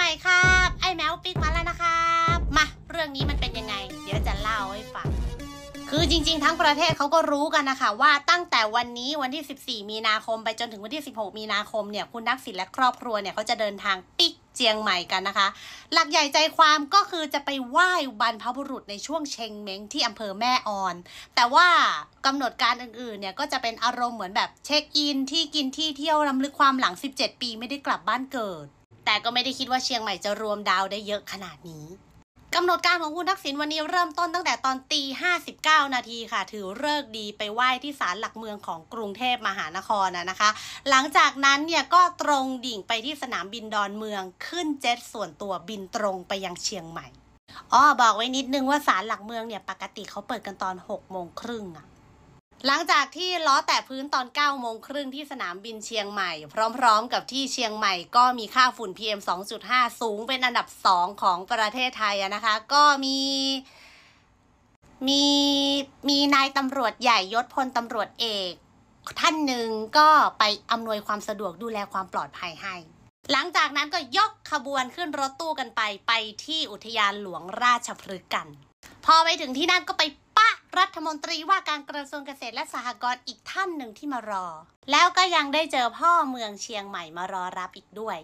หม่ครับไอแมวปิกมาแล้วนะครับ มา เรื่องนี้มันเป็นยังไง เดี๋ยวจะเล่าให้ฟัง คือจริง ๆ ทั้งประเทศเขาก็รู้กันนะคะว่าตั้งแต่วันนี้วันที่ 14 มีนาคมไปจนถึงวันที่ 16 มีนาคมเนี่ย คุณนักศิลป์และครอบครัวเนี่ยเขาจะเดินทางปิกเจียงใหม่กันนะคะ หลักใหญ่ใจความก็คือจะไปไหว้บรรพบุรุษในช่วงเชงเม้งที่อำเภอแม่ออน แต่ว่ากำหนดการอื่นๆเนี่ยก็จะเป็นอารมณ์เหมือนแบบเช็คอิน ที่กินที่เที่ยวลํำลึกความหลัง 17 ปีไม่ได้กลับบ้านเกิดแต่ก็ไม่ได้คิดว่าเชียงใหม่จะรวมดาวได้เยอะขนาดนี้กำหนดการของคุณทักษิณวันนี้เริ่มต้นตั้งแต่ตอนตี59 นาทีค่ะ ถือเลิกดีไปไหว้ที่ศาลหลักเมืองของกรุงเทพมหานครนะคะ หลังจากนั้นเนี่ยก็ตรงดิ่งไปที่สนามบินดอนเมืองขึ้นเจ็ตส่วนตัวบินตรงไปยังเชียงใหม่อ๋อบอกไว้นิดนึงว่าศาลหลักเมืองเนี่ยปกติเขาเปิดกันตอน6โมงครึ่งอะหลังจากที่ล้อแตะพื้นตอน9โมงครึ่งที่สนามบินเชียงใหม่ พร้อมๆ กับที่เชียงใหม่ก็มีค่าฝุ่น PM 2.5 สูงเป็นอันดับ 2 ของประเทศไทยนะคะ ก็มีมี มีนายตำรวจใหญ่ยศพลตำรวจเอก ท่านหนึ่งก็ไปอำนวยความสะดวกดูแลความปลอดภัยให้ หลังจากนั้นก็ยกขบวนขึ้นรถตู้กันไปไปที่อุทยานหลวงราชพฤกษ์กัน พอไปถึงที่นั่นก็ไปรัฐมนตรีว่าการกระทรวงเกษตรและสหกรณ์อีกท่านหนึ่งที่มารอ แล้วก็ยังได้เจอพ่อเมืองเชียงใหม่มารอรับอีกด้วย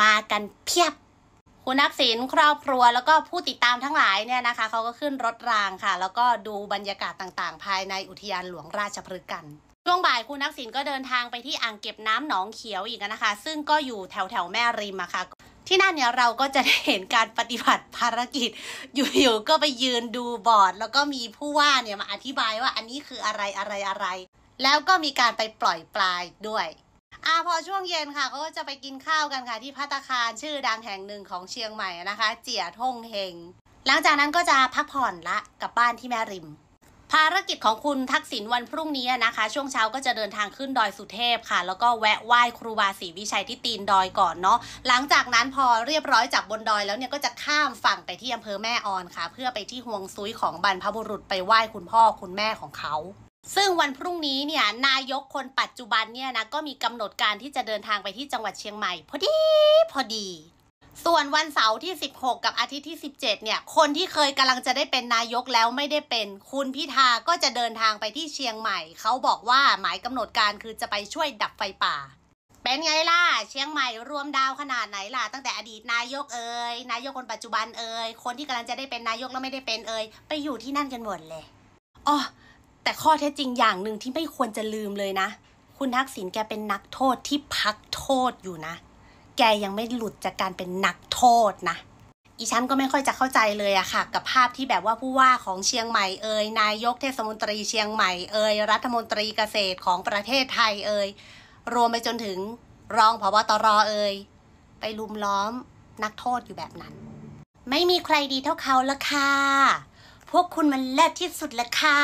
มากันเพียบ คุณนักศิลครอบครัวแล้วก็ผู้ติดตามทั้งหลายเนี่ยนะคะ เขาก็ขึ้นรถรางค่ะ แล้วก็ดูบรรยากาศต่างๆ ภายในอุทยานหลวงราชพฤกษ์กัน ช่วงบ่ายคุณนักศิลก็เดินทางไปที่อ่างเก็บน้ำหนองเขียวอีกนะคะ ซึ่งก็อยู่แถวแถวแม่ริมอะค่ะที่นั่นเนี่ยเราก็จะได้เห็นการปฏิบัติภารกิจอยู่ ๆ ก็ไปยืนดูบอร์ดแล้วก็มีผู้ว่าเนี่ยมาอธิบายว่าอันนี้คืออะไรอะไรอะไร แล้วก็มีการไปปล่อยปลายด้วยอ่าพอช่วงเย็นค่ะก็จะไปกินข้าวกันค่ะที่พัตคาร ชื่อดังแห่งหนึ่งของเชียงใหม่นะคะเจียท่งเฮงหลังจากนั้นก็จะพักผ่อนละกลับบ้านที่แม่ริมภารกิจของคุณทักษิณวันพรุ่งนี้นะคะ ช่วงเช้าก็จะเดินทางขึ้นดอยสุเทพค่ะ แล้วก็แวะไหว้ครูบาศรีวิชัยที่ตีนดอยก่อนเนาะหลังจากนั้นพอเรียบร้อยจากบนดอยแล้วเนี่ยก็จะข้ามฝั่งไปที่อำเภอแม่ออนค่ะ เพื่อไปที่ห่วงซุยของบรรพบุรุษไปไหว้คุณพ่อคุณแม่ของเขา ซึ่งวันพรุ่งนี้เนี่ยนายกคนปัจจุบันเนี่ยนะก็มีกำหนดการที่จะเดินทางไปที่จังหวัดเชียงใหม่ พอดี พอดีส่วนวันเสาร์ที่ 16 กับอาทิตย์ที่ 17 เนี่ย คนที่เคยกำลังจะได้เป็นนายกแล้วไม่ได้เป็น คุณพิธาก็จะเดินทางไปที่เชียงใหม่เขาบอกว่าหมายกำหนดการคือจะไปช่วยดับไฟป่าเป็นไงล่ะเชียงใหม่รวมดาว ขนาดไหนล่ะตั้งแต่อดีตนายกเอ๋ยนายกคนปัจจุบันเอ๋ยคนที่กำลังจะได้เป็นนายกแล้วไม่ได้เป็นเอ๋ยไปอยู่ที่นั่นกันหมดเลยอ๋อแต่ข้อเท็จจริงอย่างหนึ่งที่ไม่ควรจะลืมเลยนะ คุณทักษิณแกเป็นนักโทษที่พักโทษอยู่นะแกยังไม่หลุดจากการเป็นนักโทษนะ อีฉันก็ไม่ค่อยจะเข้าใจเลยอะค่ะ กับภาพที่แบบว่าผู้ว่าของเชียงใหม่เอ่ยนายกเทศมนตรีเชียงใหม่เอ่ยรัฐมนตรีเกษตรของประเทศไทยเอ่ยรวมไปจนถึงรองพบตรเอ่ยไปลุมล้อมนักโทษอยู่แบบนั้น ไม่มีใครดีเท่าเขาละค่ะ พวกคุณมันเลิศที่สุดละค่ะ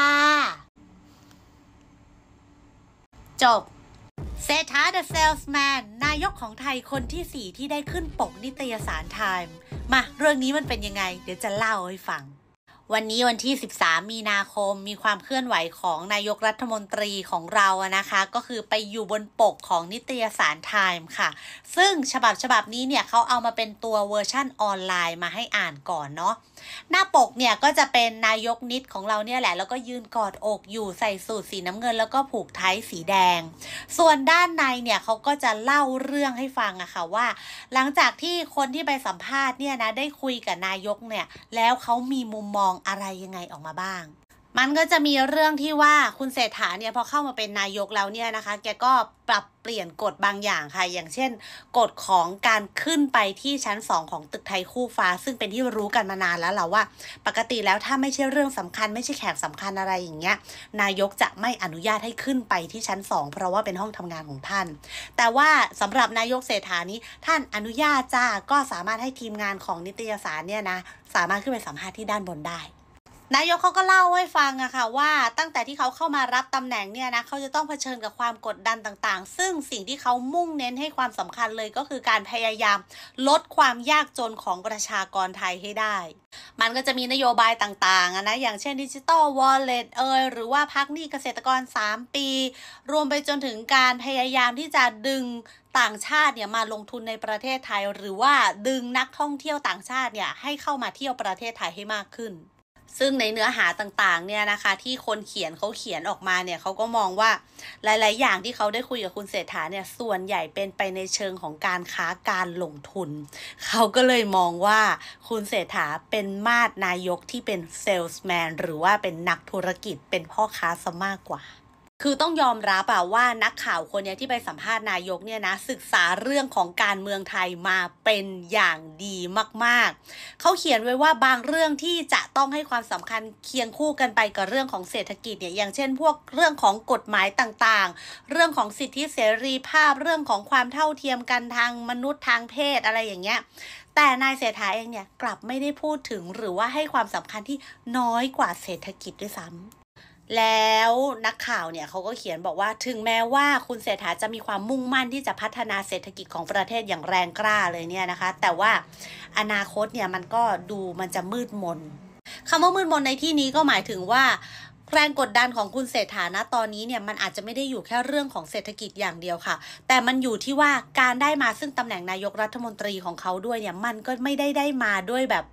จบเศรษฐาเดอะเซลส์แมนนายกของไทยคนที่ 4 ที่ได้ขึ้นปกนิตยสารไทม์มา เรื่องนี้มันเป็นยังไง เดี๋ยวจะเล่าให้ฟัง วันนี้วันที่ 13 มีนาคมมีความเคลื่อนไหวของนายกรัฐมนตรีของเราอะนะคะ ก็คือไปอยู่บนปกของนิตยสารไทม์ค่ะ ซึ่งฉบับฉบับนี้เนี่ยเขาเอามาเป็นตัวเวอร์ชั่นออนไลน์มาให้อ่านก่อนเนาะหน้าปกเนี่ยก็จะเป็นนายกนิดของเราเนี่ยแหละ แล้วก็ยืนกอดอกอยู่ใส่สูทสีน้ำเงินแล้วก็ผูกไทยสีแดง ส่วนด้านในเนี่ยเขาก็จะเล่าเรื่องให้ฟังอะค่ะว่า หลังจากที่คนที่ไปสัมภาษณ์เนี่ยนะได้คุยกับนายกเนี่ยแล้วเขามีมุมมองอะไรยังไงออกมาบ้างมันก็จะมีเรื่องที่ว่าคุณเศรษฐาเนี่ยพอเข้ามาเป็นนายกแล้วเนี่ยนะคะแกก็ปรับเปลี่ยนกฎบางอย่างค่ะอย่างเช่น กฎของการขึ้นไปที่ชั้น 2 ของตึกไทยคู่ฟ้าซึ่งเป็นที่รู้กันมานานแล้วเราว่าปกติแล้วถ้าไม่ใช่เรื่องสำคัญ ไม่ใช่แขกสำคัญอะไรอย่างเงี้ยนายกจะไม่อนุญาตให้ขึ้นไปที่ชั้น2เพราะว่าเป็นห้องทำงานของท่านแต่ว่าสำหรับนายกเศรษฐานี้ท่านอนุญาตจ้าก็สามารถให้ทีมงานของนิตยสารเนี่ยนะสามารถขึ้นไปสัมภาษณ์ที่ด้านบนได้นายกเขาก็เล่าให้ฟังอะค่ะว่าตั้งแต่ที่เขาเข้ามารับตำแหน่งเนี่ยนะเขาจะต้องเผชิญกับความกดดันต่างๆ ซึ่งสิ่งที่เขามุ่งเน้นให้ความสำคัญเลยก็คือการพยายามลดความยากจนของประชากรไทยให้ได้ มันก็จะมีนโยบายต่างๆนะอย่างเช่นดิจิตอลวอลเล็ตเอยหรือว่าพักหนี้เกษตรกร 3 ปี รวมไปจนถึงการพยายามที่จะดึงต่างชาติเนี่ยมาลงทุนในประเทศไทย หรือว่าดึงนักท่องเที่ยวต่างชาติเนี่ยให้เข้ามาเที่ยวประเทศไทยให้มากขึ้นซึ่งในเนื้อหาต่างๆ เนี่ยนะคะ ที่คนเขียนเขาเขียนออกมาเนี่ยเขาก็มองว่าหลายๆอย่างที่เขาได้คุยกับคุณเศรษฐาเนี่ยส่วนใหญ่เป็นไปในเชิงของการค้าการลงทุนเขาก็เลยมองว่าคุณเศรษฐาเป็นมาดนายกที่เป็นเซลส์แมนหรือว่าเป็นนักธุรกิจเป็นพ่อค้าซะมากกว่าคือต้องยอมรับอะว่านักข่าวคนนี้ที่ไปสัมภาษณ์นายกเนี่ยนะศึกษาเรื่องของการเมืองไทยมาเป็นอย่างดีมากๆ เขาเขียนไว้ว่าบางเรื่องที่จะต้องให้ความสำคัญเคียงคู่กันไปกับเรื่องของเศรษฐกิจเนี่ยอย่างเช่น พวกเรื่องของกฎหมายต่างๆ เรื่องของสิทธิเสรีภาพเรื่องของความเท่าเทียมกันทางมนุษย์ทางเพศอะไรอย่างเงี้ยแต่นายเศรษฐาเองเนี่ยกลับไม่ได้พูดถึงหรือว่าให้ความสำคัญที่น้อยกว่าเศรษฐกิจด้วยซ้ำแล้วนักข่าวเนี่ยเขาก็เขียนบอกว่าถึงแม้ว่าคุณเศรษฐาจะมีความมุ่งมั่นที่จะพัฒนาเศรษฐกิจของประเทศอย่างแรงกล้าเลยเนี่ยนะคะ แต่ว่าอนาคตเนี่ยมันก็ดูมันจะมืดมนคำว่ามืดมนในที่นี้ก็หมายถึงว่า แรงกดดันของคุณเศรษฐานะตอนนี้เนี่ย มันอาจจะไม่ได้อยู่แค่เรื่องของเศรษฐกิจอย่างเดียวค่ะ แต่มันอยู่ที่ว่าการได้มาซึ่งตำแหน่งนายกรัฐมนตรีของเขาด้วยเนี่ยมันก็ไม่ได้ได้มาด้วยแบบ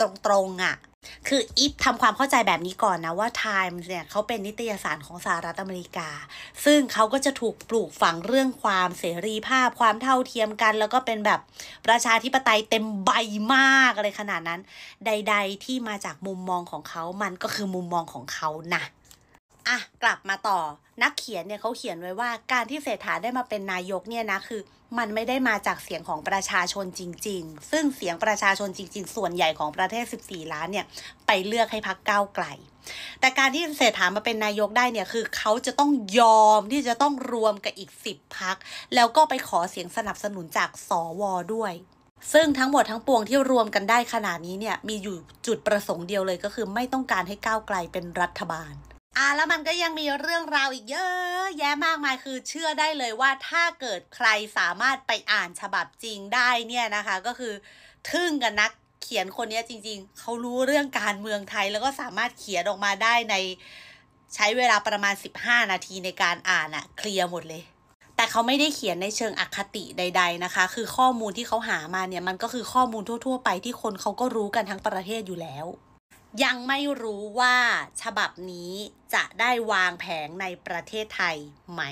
ตรงๆอะ่ะ คือ อิฟทำความเข้าใจแบบนี้ก่อนนะ ว่า Time เนี่ยเขาเป็นนิตยสารของสหรัฐอเมริกา ซึ่งเขาก็จะถูกปลูกฝังเรื่องความเสรีภาพ ความเท่าเทียมกัน แล้วก็เป็นแบบประชาธิปไตยเต็มใบมากอะไรขนาดนั้น ใด ๆ ที่มาจากมุมมองของเขา มันก็คือมุมมองของเขานะอะกลับมาต่อนักเขียนเนี่ยเขาเขียนไว้ว่าการที่เศรษฐาได้มาเป็นนายกเนี่ยนะ คือมันไม่ได้มาจากเสียงของประชาชนจริง ๆ ซึ่งเสียงประชาชนจริง ๆ ส่วนใหญ่ของประเทศ 14 ล้านเนี่ยไปเลือกให้พักก้าวไกล แต่การที่เศรษฐามาเป็นนายกได้เนี่ยคือเขาจะต้องยอมที่จะต้องรวมกับอีก 10 พักแล้วก็ไปขอเสียงสนับสนุนจากสวด้วย ซึ่งทั้งหมดทั้งปวงที่รวมกันได้ขนาดนี้เนี่ยมีอยู่จุดประสงค์เดียวเลยก็คือ ไม่ต้องการให้ก้าวไกลเป็นรัฐบาลอ่ะแล้วมันก็ยังมีเรื่องราวอีกเยอะแยะมากมายคือเชื่อได้เลยว่าถ้าเกิดใครสามารถไปอ่านฉบับจริงได้เนี่ยนะคะก็คือทึ่งกับนักเขียนคนนี้จริง ๆเขารู้เรื่องการเมืองไทยแล้วก็สามารถเขียนออกมาได้ใน ใช้เวลาประมาณ 15 นาทีในการอ่านอะเคลียร์หมดเลย แต่เขาไม่ได้เขียนในเชิงอคติใด ๆนะคะ คือข้อมูลที่เขาหามาเนี่ยมันก็คือข้อมูลทั่ว ๆ ไปที่คนเขาก็รู้กันทั้งประเทศอยู่แล้วยังไม่รู้ว่า ฉบับนี้จะได้วางแผงในประเทศไทยไหม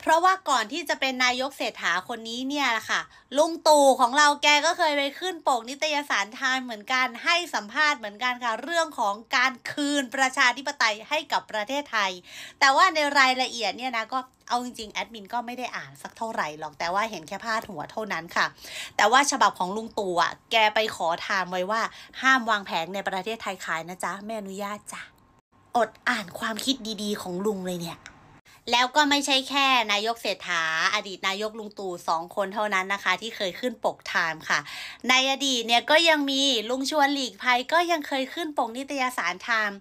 เพราะว่าก่อนที่จะเป็นนายกเศรษฐาคนนี้เนี่ยค่ะ ลุงตู่ของเราแกก็เคยไปขึ้นปก นิตยสารไทม์เหมือนกันให้สัมภาษณ์เหมือนกันค่ะเรื่องของการคืนประชาธิปไตยให้กับประเทศไทย แต่ว่าในรายละเอียดเนี่ยนะก็เอาจริงๆแอดมินก็ไม่ได้อ่านสักเท่าไหร่หรอก แต่ว่าเห็นแค่พาดหัวเท่านั้นค่ะ แต่ว่าฉบับของลุงตู่อ่ะแกไปขอทามไว้ว่า ห้ามวางแผงในประเทศไทยขายนะจ๊ะไม่อนุญาตจ้ะอดอ่านความคิดดีๆ ของลุงเลยเนี่ยแล้วก็ไม่ใช่แค่นายกเศรษฐาอดีตนายกลุงตู่สองคนเท่านั้นนะคะ ที่เคยขึ้นปกไทม์ค่ะในอดีตเนี่ยก็ยังมีลุงชวนหลีกภัยก็ยังเคยขึ้นปกนิตยสารไทม์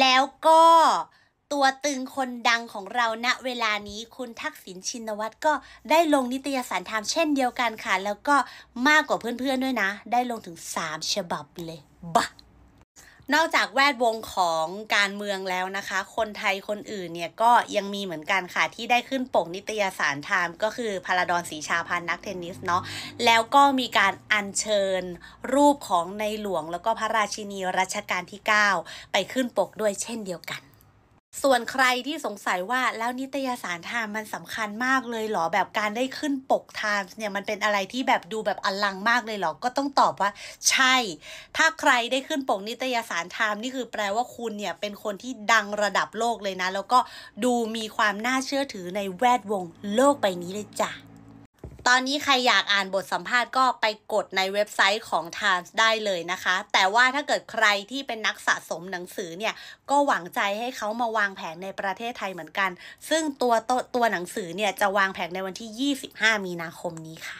แล้วก็ตัวตึงคนดังของเราณเวลานี้คุณทักษิณชินวัตรก็ได้ลงนิตยสารไทม์เช่นเดียวกันค่ะ แล้วก็มากกว่าเพื่อนๆด้วยนะ ได้ลงถึง3ฉบับเลยบะนอกจากแวดวงของการเมืองแล้วนะคะ คนไทยคนอื่นเนี่ยก็ยังมีเหมือนกันค่ะ ที่ได้ขึ้นปกนิตยสารไทม์ก็คือพาราดอนสีชาพันนักเทนนิสเนาะแล้วก็มีการอัญเชิญรูปของในหลวงแล้วก็พระราชินีรัชกาลที่ 9 ไปขึ้นปกด้วยเช่นเดียวกันส่วนใครที่สงสัยว่าแล้วนิตยสารไทม์มันสำคัญมากเลยเหรอแบบการได้ขึ้นปกไทม์เนี่ยมันเป็นอะไรที่แบบดูแบบอลังมากเลยเหรอก็ต้องตอบว่าใช่ ถ้าใครได้ขึ้นปกนิตยสารไทม์นี่คือแปลว่าคุณเนี่ยเป็นคนที่ดังระดับโลกเลยนะ แล้วก็ดูมีความน่าเชื่อถือในแวดวงโลกใบนี้เลยจ้ะตอนนี้ใครอยากอ่านบทสัมภาษณ์ก็ไปกดในเว็บไซต์ของ Times ได้เลยนะคะ แต่ว่าถ้าเกิดใครที่เป็นนักสะสมหนังสือเนี่ย ก็หวังใจให้เขามาวางแผงในประเทศไทยเหมือนกัน ซึ่งตัวตัวหนังสือเนี่ยจะวางแผงในวันที่ 25 มีนาคมนี้ค่ะ